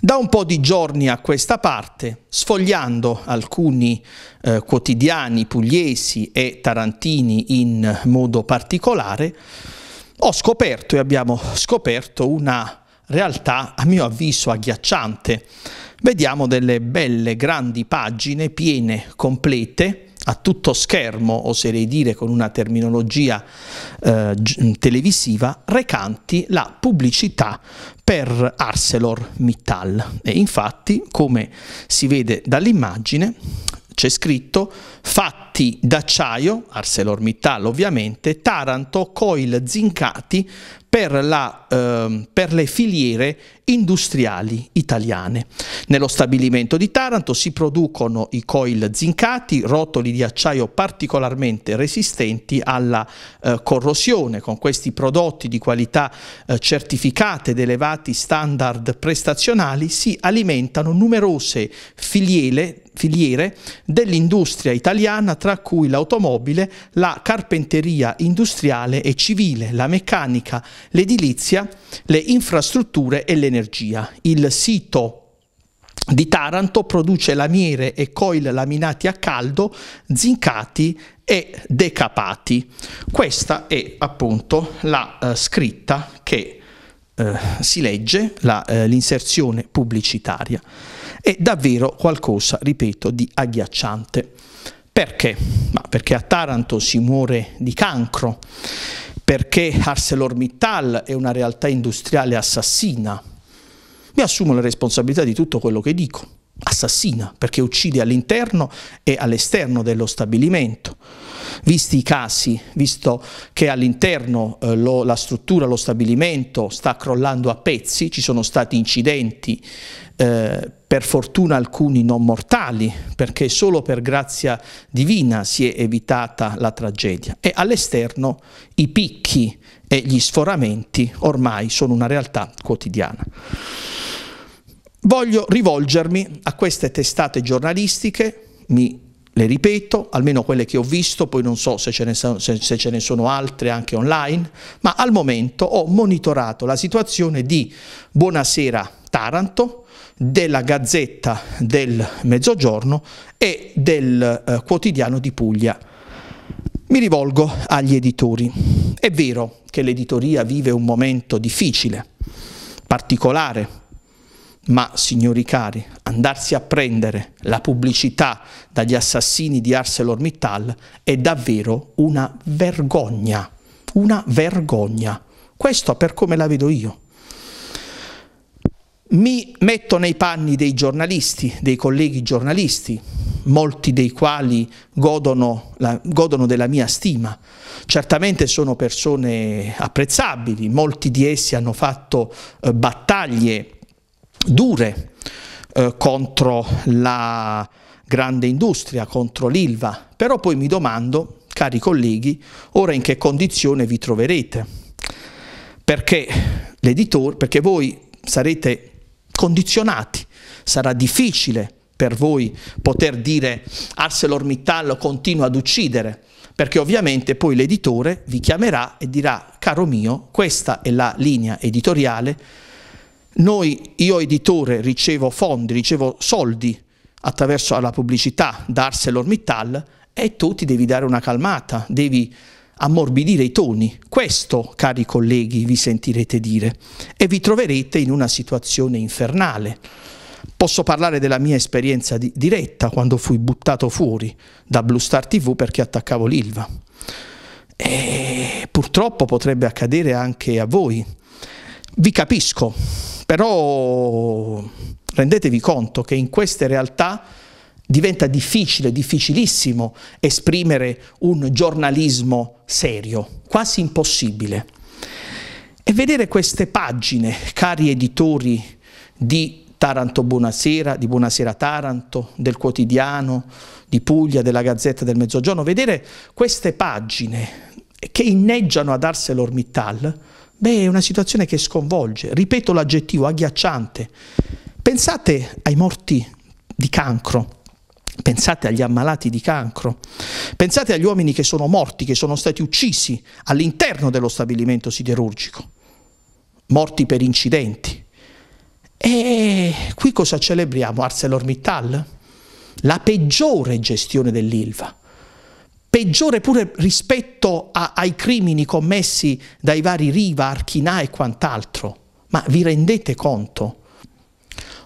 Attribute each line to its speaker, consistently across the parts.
Speaker 1: Da un po' di giorni a questa parte, sfogliando alcuni eh, quotidiani pugliesi e tarantini in modo particolare, ho scoperto e abbiamo scoperto una realtà a mio avviso agghiacciante. Vediamo delle belle grandi pagine piene, complete, a tutto schermo, oserei dire con una terminologia eh, televisiva, recanti la pubblicità per ArcelorMittal. E infatti, come si vede dall'immagine, c'è scritto fatto Atti d'acciaio, ArcelorMittal ovviamente, Taranto, Coil Zincati per, la, eh, per, le filiere industriali italiane. Nello stabilimento di Taranto si producono i coil zincati, rotoli di acciaio particolarmente resistenti alla eh, corrosione. Con questi prodotti di qualità eh, certificate ed elevati standard prestazionali si alimentano numerose filiere filiere dell'industria italiana, tra cui l'automobile, la carpenteria industriale e civile, la meccanica, l'edilizia, le infrastrutture e l'energia. Il sito di Taranto produce lamiere e coil laminati a caldo, zincati e decapati. Questa è appunto la eh, scritta che eh, si legge, eh, l'inserzione eh, pubblicitaria è davvero qualcosa, ripeto, di agghiacciante. Perché? Ma perché a Taranto si muore di cancro, perché ArcelorMittal è una realtà industriale assassina. Mi assumo la responsabilità di tutto quello che dico. Assassina, perché uccide all'interno e all'esterno dello stabilimento visti i casi, visto che all'interno eh, la struttura, lo stabilimento sta crollando a pezzi, ci sono stati incidenti, eh, per fortuna alcuni non mortali, perché solo per grazia divina si è evitata la tragedia. E all'esterno i picchi e gli sforamenti ormai sono una realtà quotidiana. Voglio rivolgermi a queste testate giornalistiche, mi le ripeto, almeno quelle che ho visto, poi non so se ce, ne sono, se, se ce ne sono altre anche online, ma al momento ho monitorato la situazione di Buonasera Taranto, della Gazzetta del Mezzogiorno e del eh, Quotidiano di Puglia. Mi rivolgo agli editori. È vero che l'editoria vive un momento difficile, particolare, ma, signori cari, andarsi a prendere la pubblicità dagli assassini di ArcelorMittal è davvero una vergogna, una vergogna. Questo per come la vedo io. Mi metto nei panni dei giornalisti, dei colleghi giornalisti, molti dei quali godono, la, godono, della mia stima. Certamente sono persone apprezzabili, molti di essi hanno fatto eh, battaglie dure eh, contro la grande industria, contro l'Ilva, però poi mi domando, cari colleghi, ora in che condizione vi troverete? Perché l'editore, perché voi sarete condizionati, sarà difficile per voi poter dire ArcelorMittal continua ad uccidere, perché ovviamente poi l'editore vi chiamerà e dirà caro mio, questa è la linea editoriale noi, io editore, ricevo fondi, ricevo soldi attraverso la pubblicità da ArcelorMittal e tu ti devi dare una calmata, devi ammorbidire i toni. Questo, cari colleghi, vi sentirete dire e vi troverete in una situazione infernale. Posso parlare della mia esperienza di diretta quando fui buttato fuori da Blue Star TV perché attaccavo l'Ilva. E purtroppo potrebbe accadere anche a voi. Vi capisco, però rendetevi conto che in queste realtà diventa difficile, difficilissimo esprimere un giornalismo serio, quasi impossibile. E vedere queste pagine, cari editori di Taranto Buonasera, di Buonasera Taranto, del quotidiano, di Puglia, della Gazzetta del Mezzogiorno, vedere queste pagine che inneggiano ad ArcelorMittal Beh, è una situazione che sconvolge, ripeto l'aggettivo, agghiacciante. Pensate ai morti di cancro, pensate agli ammalati di cancro, pensate agli uomini che sono morti, che sono stati uccisi all'interno dello stabilimento siderurgico, morti per incidenti. E qui cosa celebriamo? ArcelorMittal? La peggiore gestione dell'ILVA peggiore pure rispetto a, ai crimini commessi dai vari Riva, Archinà e quant'altro. Ma vi rendete conto?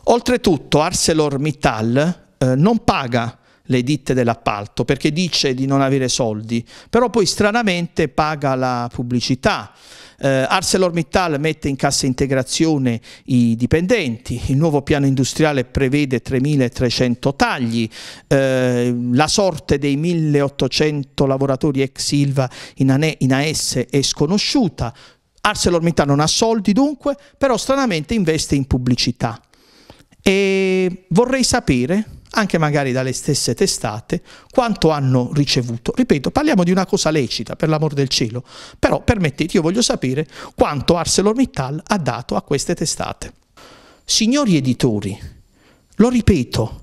Speaker 1: Oltretutto ArcelorMittal eh, non paga le ditte dell'appalto perché dice di non avere soldi, però poi stranamente paga la pubblicità. Eh, ArcelorMittal mette in cassa integrazione i dipendenti, il nuovo piano industriale prevede 3.300 tagli, eh, la sorte dei 1.800 lavoratori ex Silva in, in AS è sconosciuta, ArcelorMittal non ha soldi dunque, però stranamente investe in pubblicità. E vorrei sapere anche magari dalle stesse testate, quanto hanno ricevuto. Ripeto, parliamo di una cosa lecita, per l'amor del cielo, però permettete, io voglio sapere quanto ArcelorMittal ha dato a queste testate. Signori editori, lo ripeto,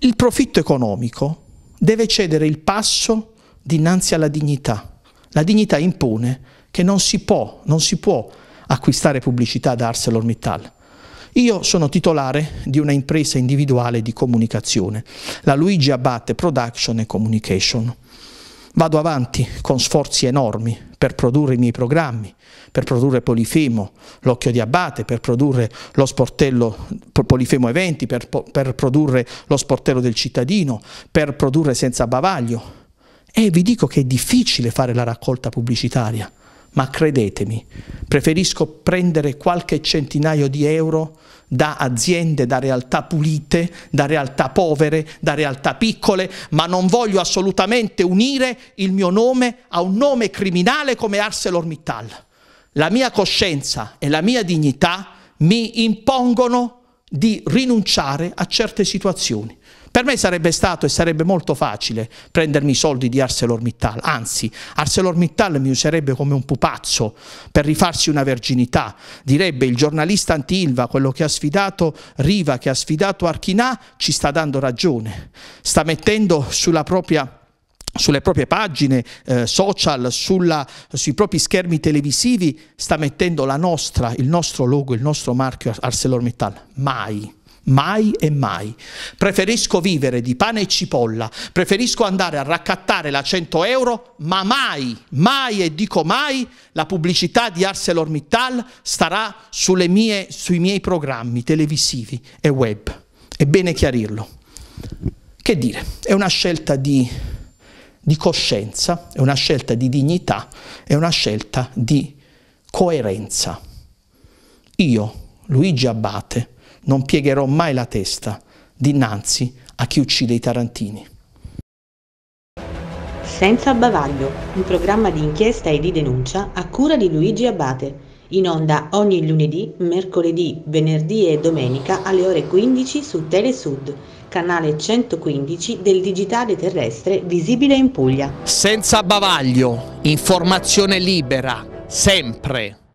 Speaker 1: il profitto economico deve cedere il passo dinanzi alla dignità. La dignità impone che non si può, non si può acquistare pubblicità da ArcelorMittal io sono titolare di una impresa individuale di comunicazione, la Luigi Abate Production e Communication. Vado avanti con sforzi enormi per produrre i miei programmi, per produrre Polifemo, l'Occhio di Abate, per produrre lo sportello Polifemo Eventi, per, per produrre lo sportello del cittadino, per produrre Senza Bavaglio. E vi dico che è difficile fare la raccolta pubblicitaria ma credetemi, preferisco prendere qualche centinaio di euro da aziende, da realtà pulite, da realtà povere, da realtà piccole, ma non voglio assolutamente unire il mio nome a un nome criminale come ArcelorMittal. La mia coscienza e la mia dignità mi impongono di rinunciare a certe situazioni. Per me sarebbe stato e sarebbe molto facile prendermi i soldi di ArcelorMittal, anzi ArcelorMittal mi userebbe come un pupazzo per rifarsi una verginità, direbbe il giornalista anti-Ilva, quello che ha sfidato Riva, che ha sfidato Archinà, ci sta dando ragione, sta mettendo sulla propria sulle proprie pagine eh, social, sulla, sui propri schermi televisivi, sta mettendo la nostra, il nostro logo, il nostro marchio ArcelorMittal. Mai mai e mai. Preferisco vivere di pane e cipolla, preferisco andare a raccattare la 100 euro, ma mai, mai e dico mai, la pubblicità di ArcelorMittal starà mie, sui miei programmi televisivi e web. È bene chiarirlo. Che dire, è una scelta di, di coscienza, è una scelta di dignità, è una scelta di coerenza. Io, Luigi Abbate, non piegherò mai la testa dinanzi a chi uccide i tarantini. Senza bavaglio, un programma di inchiesta e di denuncia a cura di Luigi Abate, in onda ogni lunedì, mercoledì, venerdì e domenica alle ore 15 su Telesud, canale 115 del digitale terrestre visibile in Puglia. Senza bavaglio, informazione libera, sempre.